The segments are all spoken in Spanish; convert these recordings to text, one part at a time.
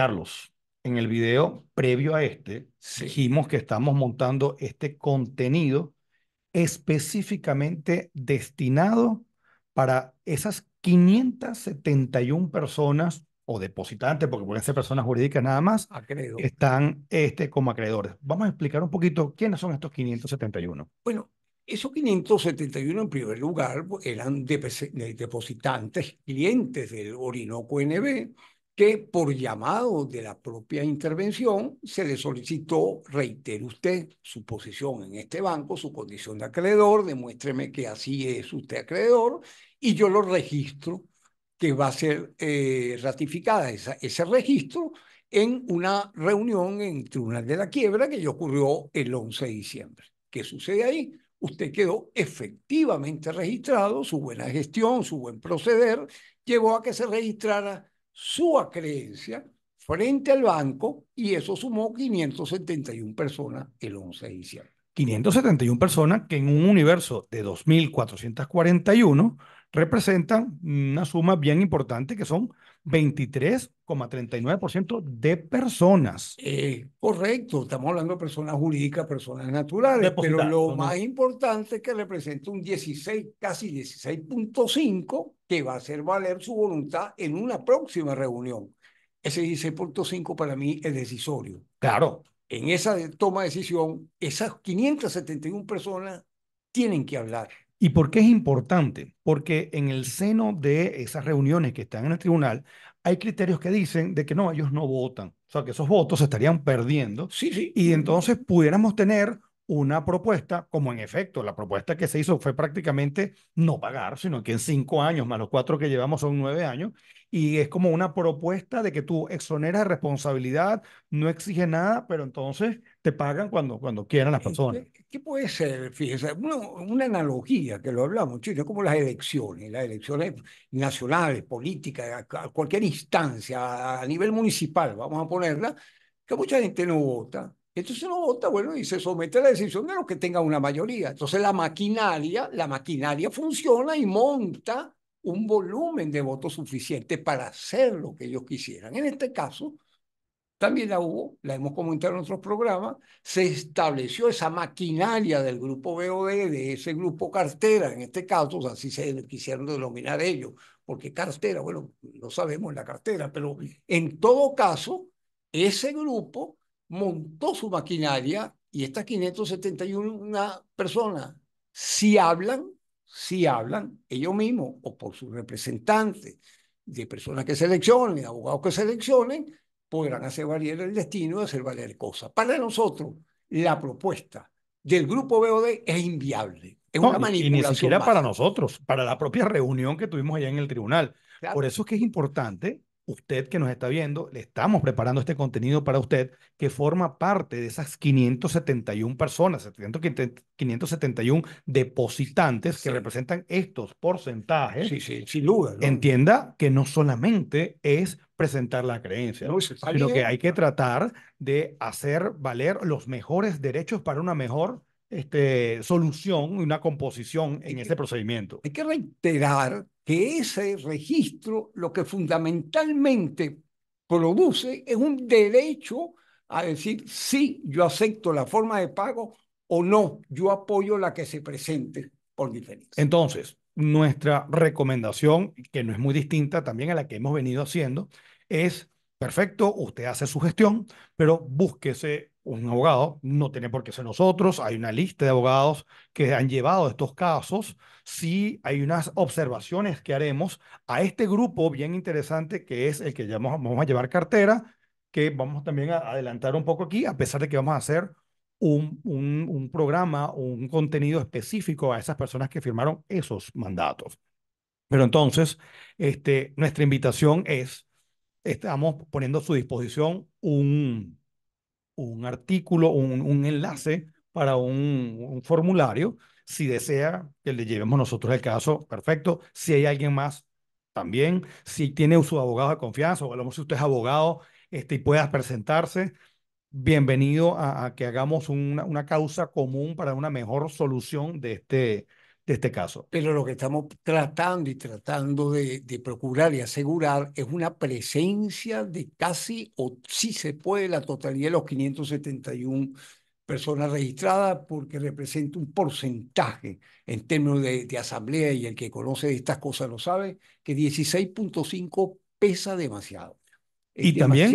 Carlos, en el video previo a este, dijimos que estamos montando este contenido específicamente destinado para esas 571 personas o depositantes, porque pueden ser personas jurídicas nada más, están este, como acreedores. Vamos a explicar un poquito quiénes son estos 571. Bueno, esos 571 en primer lugar eran pues, eh, depositantes, clientes del Orinoco NB, que por llamado de la propia intervención se le solicitó, reitere usted su posición en este banco, su condición de acreedor, demuéstreme que así es usted acreedor y yo lo registro que va a ser eh, ratificada esa, ese registro en una reunión en el Tribunal de la Quiebra que ya ocurrió el 11 de diciembre. ¿Qué sucede ahí? Usted quedó efectivamente registrado, su buena gestión, su buen proceder llevó a que se registrara su creencia frente al banco y eso sumó 571 personas el 11 de diciembre. 571 personas que en un universo de 2.441 representan una suma bien importante que son 23,39% de personas. Eh, correcto, estamos hablando de personas jurídicas, personas naturales, pero lo más importante es que representa un 16, casi 16.5 que va a hacer valer su voluntad en una próxima reunión. Ese 16.5 para mí es decisorio. Claro. En esa toma de decisión, esas 571 personas tienen que hablar. ¿Y por qué es importante? Porque en el seno de esas reuniones que están en el tribunal, hay criterios que dicen de que no, ellos no votan. O sea, que esos votos se estarían perdiendo. Sí, sí. Y entonces pudiéramos tener una propuesta, como en efecto, la propuesta que se hizo fue prácticamente no pagar, sino que en cinco años, más los cuatro que llevamos son nueve años, y es como una propuesta de que tú exoneras responsabilidad, no exige nada, pero entonces te pagan cuando, cuando quieran las personas. ¿Qué, puede ser? Fíjese, una, analogía que lo hablamos, Chile, como las elecciones, las elecciones nacionales, políticas, a cualquier instancia, a nivel municipal, vamos a ponerla, que mucha gente no vota entonces lo vota, bueno, y se somete a la decisión de los que tengan una mayoría. Entonces la maquinaria, la maquinaria funciona y monta un volumen de votos suficiente para hacer lo que ellos quisieran. En este caso, también la hubo, la hemos comentado en otros programas, se estableció esa maquinaria del grupo BOD, de ese grupo cartera, en este caso, o sea, así se quisieron denominar ellos, porque cartera, bueno, no sabemos la cartera, pero en todo caso, ese grupo montó su maquinaria y estas 571 personas, si hablan, si hablan ellos mismos o por sus representantes de personas que seleccionen, abogados que seleccionen, podrán hacer valer el destino y hacer valer cosas. Para nosotros, la propuesta del grupo BOD es inviable. Es una manipulación. Y ni siquiera para nosotros, para la propia reunión que tuvimos allá en el tribunal. Por eso es que es importante usted que nos está viendo, le estamos preparando este contenido para usted que forma parte de esas 571 personas, 571 depositantes que representan estos porcentajes. Sí, sí, sin duda. Entienda que no solamente es presentar la creencia, no, sino que hay que tratar de hacer valer los mejores derechos para una mejor este, solución y una composición en este ese procedimiento. Hay que reiterar que ese registro lo que fundamentalmente produce es un derecho a decir si yo acepto la forma de pago o no, yo apoyo la que se presente por diferencia. Entonces, nuestra recomendación, que no es muy distinta también a la que hemos venido haciendo, es, perfecto, usted hace su gestión, pero búsquese un abogado, no tiene por qué ser nosotros, hay una lista de abogados que han llevado estos casos, sí hay unas observaciones que haremos a este grupo bien interesante que es el que llamamos, vamos a llevar cartera, que vamos también a adelantar un poco aquí, a pesar de que vamos a hacer un, un, programa, un contenido específico a esas personas que firmaron esos mandatos. Pero entonces, este, nuestra invitación es, estamos poniendo a su disposición un un artículo, un, un enlace para un, formulario. Si desea que le llevemos nosotros el caso, perfecto. Si hay alguien más, también. Si tiene su abogado de confianza, o a lo mejor si usted es abogado este, y pueda presentarse, bienvenido a, a que hagamos una, una, causa común para una mejor solución de este, este caso. Pero lo que estamos tratando y tratando de, procurar y asegurar es una presencia de casi, o si se puede, la totalidad de los 571 personas registradas porque representa un porcentaje en términos de, asamblea y el que conoce de estas cosas lo sabe, que 16.5 pesa demasiado. y también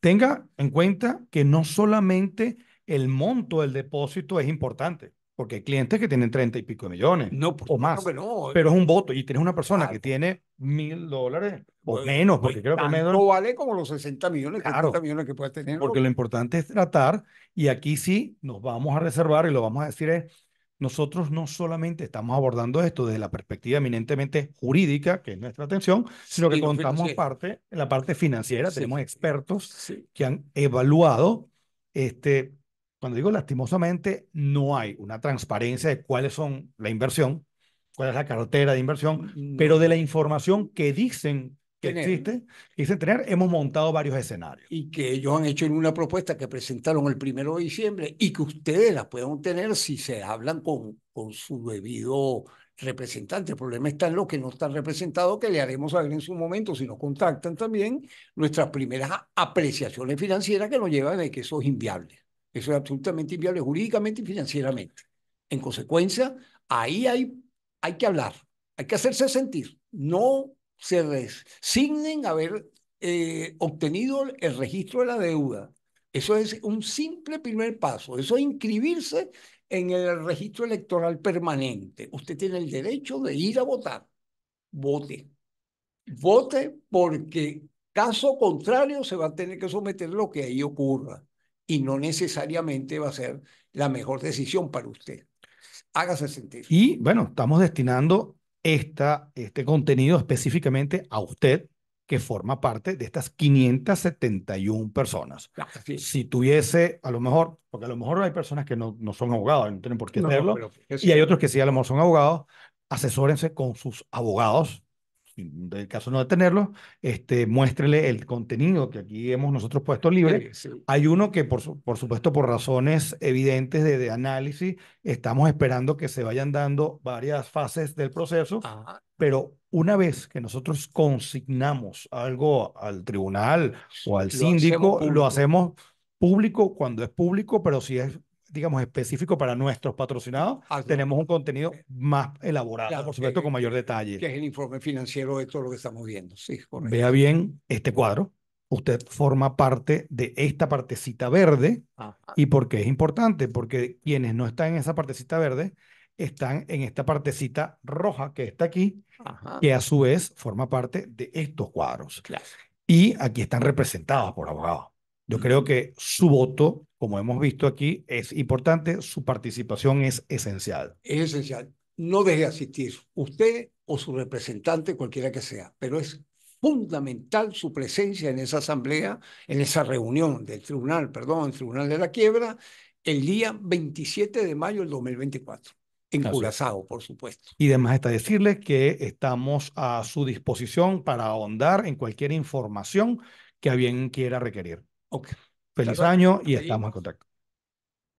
tenga en cuenta que no solamente el monto del depósito es importante. Porque hay clientes que tienen treinta y pico de millones o más. Pero es un voto y tienes una persona que tiene mil dólares o menos, porque creo que menos. No vale como los 60 millones, claro, millones que puedes tener. Porque lo importante es tratar, y aquí sí nos vamos a reservar y lo vamos a decir es, nosotros no solamente estamos abordando esto desde la perspectiva eminentemente jurídica, que es nuestra atención, sino que contamos parte, en la parte financiera, tenemos expertos que han evaluado este, cuando digo lastimosamente, no hay una transparencia de cuáles son la inversión, cuál es la cartera de inversión, mm, pero de mm. la información que dicen que existe, dicen tener, hemos montado varios escenarios. Y que ellos han hecho en una propuesta que presentaron el primero de diciembre y que ustedes la pueden tener si se hablan con, con su debido representante. El problema está en los que no están representados, que le haremos saber en su momento, si nos contactan también, nuestras primeras apreciaciones financieras que nos llevan de que eso es inviable. Eso es absolutamente inviable jurídicamente y financieramente. En consecuencia, ahí hay, hay que hablar, hay que hacerse sentir. No se resignen a haber eh, obtenido el registro de la deuda. Eso es un simple primer paso. Eso es inscribirse en el registro electoral permanente. Usted tiene el derecho de ir a votar. Vote. Vote porque caso contrario se va a tener que someter lo que ahí ocurra y no necesariamente va a ser la mejor decisión para usted. Hágase sentir. Y bueno, estamos destinando esta, este contenido específicamente a usted que forma parte de estas 571 personas. Ah, si tuviese, a lo mejor, porque a lo mejor hay personas que no, son abogados, no tienen por qué tenerlo, y hay otros que sí, a lo mejor son abogados, asesórense con sus abogados el caso no de tenerlo, este, muéstrele el contenido que aquí hemos nosotros puesto libre. Hay uno que, por, supuesto, por razones evidentes de, análisis, estamos esperando que se vayan dando varias fases del proceso, pero una vez que nosotros consignamos algo al tribunal o al síndico, lo hacemos público cuando es público, pero si es digamos, específico para nuestros patrocinados, tenemos un contenido más elaborado, por supuesto, con mayor detalle. Que es el informe financiero de todo lo que estamos viendo. Sí, Vea bien este cuadro. Usted forma parte de esta partecita verde. Ah. ¿Y por qué es importante? Porque quienes no están en esa partecita verde están en esta partecita roja que está aquí, que a su vez forma parte de estos cuadros. Y aquí están representados por abogados. Yo creo que su voto, como hemos visto aquí, es importante, su participación es esencial. Es esencial. No deje asistir usted o su representante, cualquiera que sea, pero es fundamental su presencia en esa asamblea, en esa reunión del tribunal, perdón, el tribunal de la quiebra, el día 27 de mayo del 2024. En Curazao, por supuesto. Y además está decirle que estamos a su disposición para ahondar en cualquier información que alguien quiera requerir. Ok. Feliz año y estamos en contacto.